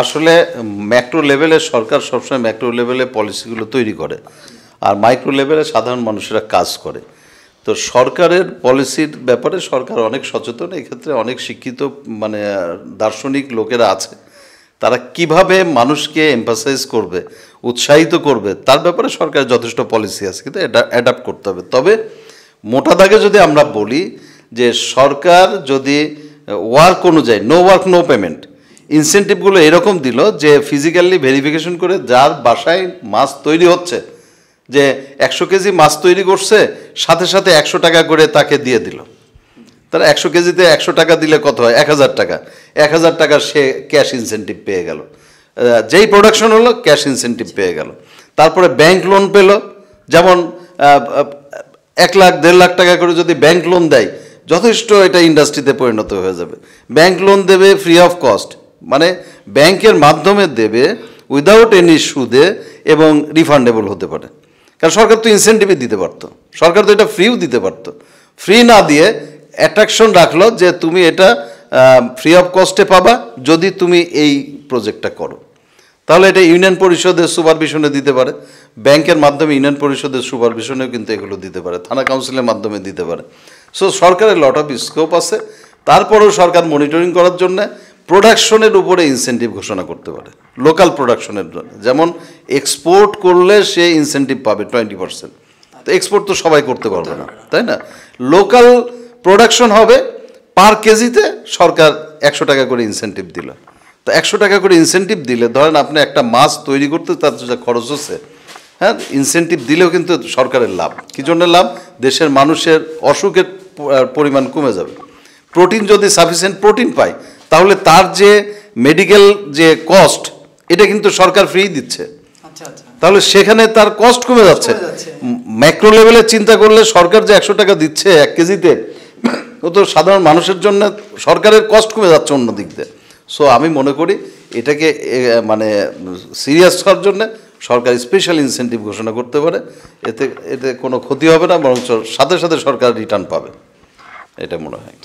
আসলে ম্যাক্রো লেভেলে সরকার সবসময় ম্যাক্রো লেভেলে পলিসিগুলো তৈরি করে আর মাইক্রো লেভেলে সাধারণ মানুষেরা কাজ করে তো সরকারের পলিসির ব্যাপারে সরকার অনেক সচেতন এক্ষেত্রে অনেক শিক্ষিত মানে দার্শনিক লোকেরা আছে তারা কিভাবে মানুষকে এম্পাসাইজ করবে উৎসাহিত করবে তার ব্যাপারে সরকার যথেষ্ট পলিসি আছে কিন্তু এটা অ্যাডাপ্ট করতে হবে তবে মোটা দাগে যদি আমরা বলি যে সরকার যদি ওয়ার্ক অনুযায়ী নো ওয়ার্ক নো পেমেন্ট ইনসেন্টিভগুলো এরকম দিল যে ফিজিক্যালি ভেরিফিকেশন করে যার বাসায় মাছ তৈরি হচ্ছে যে একশো কেজি মাছ তৈরি করছে সাথে সাথে একশো টাকা করে তাকে দিয়ে দিল তারা একশো কেজিতে একশো টাকা দিলে কত হয় এক হাজার টাকা এক হাজার টাকা সে ক্যাশ ইনসেন্টিভ পেয়ে গেল যেই প্রোডাকশন হলো ক্যাশ ইনসেন্টিভ পেয়ে গেল তারপরে ব্যাংক লোন পেল যেমন এক লাখ দেড় লাখ টাকা করে যদি ব্যাংক লোন দেয় যথেষ্ট এটা ইন্ডাস্ট্রিতে পরিণত হয়ে যাবে ব্যাংক লোন দেবে ফ্রি অফ কস্ট মানে ব্যাংকের মাধ্যমে দেবে উইদাউট এনি সুদে এবং রিফান্ডেবল হতে পারে কারণ সরকার তো ইনসেন্টিভই দিতে পারতো সরকার তো এটা ফ্রিও দিতে পারতো ফ্রি না দিয়ে অ্যাট্রাকশন রাখলো যে তুমি এটা ফ্রি অফ কস্টে পাবা যদি তুমি এই প্রজেক্টটা করো তাহলে এটা ইউনিয়ন পরিষদের সুপারভিশনে দিতে পারে ব্যাংকের মাধ্যমে ইউনিয়ন পরিষদের সুপারভিশনেও কিন্তু এগুলো দিতে পারে থানা কাউন্সিলের মাধ্যমে দিতে পারে সো সরকারের লট অফ স্কোপ আছে তারপরেও সরকার মনিটরিং করার জন্যে প্রোডাকশনের উপরে ইনসেন্টিভ ঘোষণা করতে পারে লোকাল প্রোডাকশনের জন্য যেমন এক্সপোর্ট করলে সে ইনসেন্টিভ পাবে টোয়েন্টি পার্সেন্ট তো এক্সপোর্ট তো সবাই করতে পারবে না তাই না লোকাল প্রোডাকশন হবে পার কেজিতে সরকার একশো টাকা করে ইনসেন্টিভ দিল তো একশো টাকা করে ইনসেন্টিভ দিলে ধরেন আপনি একটা মাছ তৈরি করতে তার যা খরচ হচ্ছে হ্যাঁ ইনসেন্টিভ দিলেও কিন্তু সরকারের লাভ কী জন্য লাভ দেশের মানুষের অসুখের পরিমাণ কমে যাবে প্রোটিন যদি সাফিসিয়েন্ট প্রোটিন পায় তাহলে তার যে মেডিকেল যে কস্ট এটা কিন্তু সরকার ফ্রি দিচ্ছে আচ্ছা, আচ্ছা। তাহলে সেখানে তার কস্ট কমে যাচ্ছে ম্যাক্রো লেভেলে চিন্তা করলে সরকার যে একশো টাকা দিচ্ছে এক কেজিতে ও তো সাধারণ মানুষের জন্য সরকারের কষ্ট কমে যাচ্ছে অন্য দিক দিয়ে সো আমি মনে করি এটাকে মানে সিরিয়াস করার জন্য সরকার স্পেশাল ইনসেন্টিভ ঘোষণা করতে পারে এতে এতে কোনো ক্ষতি হবে না বরঞ্চ সাথে সাথে সরকার রিটার্ন পাবে এটা মনে হয়